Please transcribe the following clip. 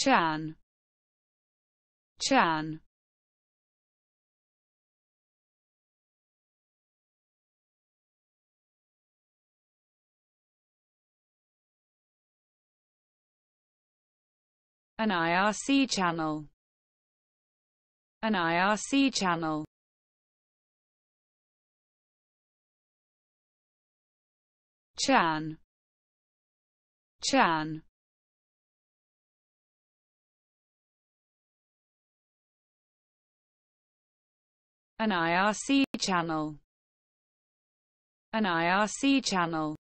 Chan. Chan. An IRC channel. An IRC channel. Chan. Chan. an IRC channel, an IRC channel